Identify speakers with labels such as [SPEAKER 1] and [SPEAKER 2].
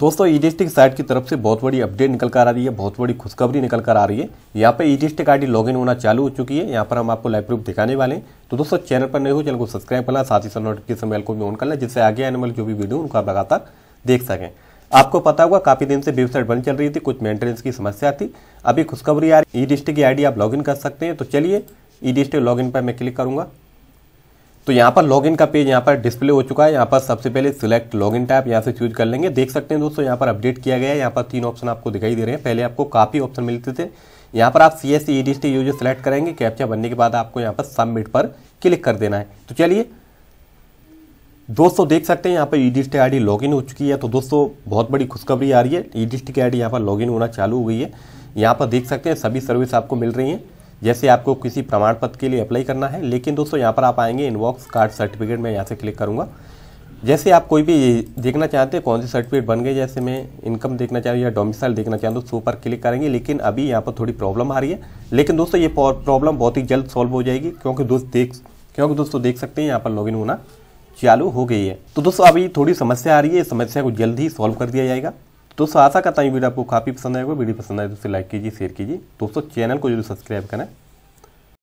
[SPEAKER 1] दोस्तों ई district site की तरफ से बहुत बड़ी अपडेट निकल कर आ रही है बहुत बड़ी खुशखबरी निकल कर आ रही है यहाँ पर पे डी लॉग इन होना चालू हो चुकी है यहाँ पर हम आपको लाइव प्रूफ दिखाने वाले हैं तो दोस्तों चैनल पर नहीं हो चैनल को सब्सक्राइब करना साथ ही साथ नोटिफिकेशन बेल को भी ऑन कर लें जिससे आगे आने वाली जो भी वीडियो उनको आप लगातार देख सकें आपको पता होगा काफी दिन से वेबसाइट बंद चल रही थी कुछ मेंटेनेंस की समस्या थी अभी खुशखबरी आ रही ई डिस्ट्रिक्ट की डी आप इन कर सकते हैं तो चलिए ई डिस्ट्रिक्ट इन पर मैं क्लिक करूंगा तो यहाँ पर लॉगिन का पेज यहाँ पर डिस्प्ले हो चुका है यहाँ पर सबसे पहले सिलेक्ट लॉगिन टैप यहाँ से चूज कर लेंगे देख सकते हैं दोस्तों यहाँ पर अपडेट किया गया है यहाँ पर तीन ऑप्शन आपको दिखाई दे रहे हैं पहले आपको काफ़ी ऑप्शन मिलते थे यहाँ पर आप C S E D user select करेंगे कैप्चा बनने के बाद आपको यहाँ पर सबमिट पर क्लिक कर देना है तो चलिए दोस्तों देख सकते हैं यहाँ पर E D T I D login हो चुकी है तो दोस्तों बहुत बड़ी खुशखबरी आ रही है ई डी टी की आई डी यहाँ पर लॉगिन होना चालू हो गई है यहाँ पर देख सकते हैं सभी सर्विस आपको मिल रही हैं जैसे आपको किसी प्रमाण पत्र के लिए अप्लाई करना है लेकिन दोस्तों यहाँ पर आप आएंगे इनबॉक्स कार्ड सर्टिफिकेट में यहाँ से क्लिक करूँगा जैसे आप कोई भी देखना चाहते हैं कौन सी सर्टिफिकेट बन गए जैसे मैं इनकम देखना चाहूँ या डोमिसाइल देखना चाहूँ तो सो पर क्लिक करेंगे लेकिन अभी यहाँ पर थोड़ी प्रॉब्लम आ रही है लेकिन दोस्तों ये प्रॉब्लम बहुत ही जल्द सॉल्व हो जाएगी क्योंकि दोस्त देख क्योंकि दोस्तों देख सकते हैं यहाँ पर लॉगिन होना चालू हो गई है तो दोस्तों अभी थोड़ी समस्या आ रही है समस्या को जल्द ही सॉल्व कर दिया जाएगा तो आशा करता हूँ वीडियो आपको काफ़ी पसंद आएगा वीडियो पसंद आए तो उसे लाइक कीजिए शेयर कीजिए दोस्तों चैनल को जरूर सब्सक्राइब करें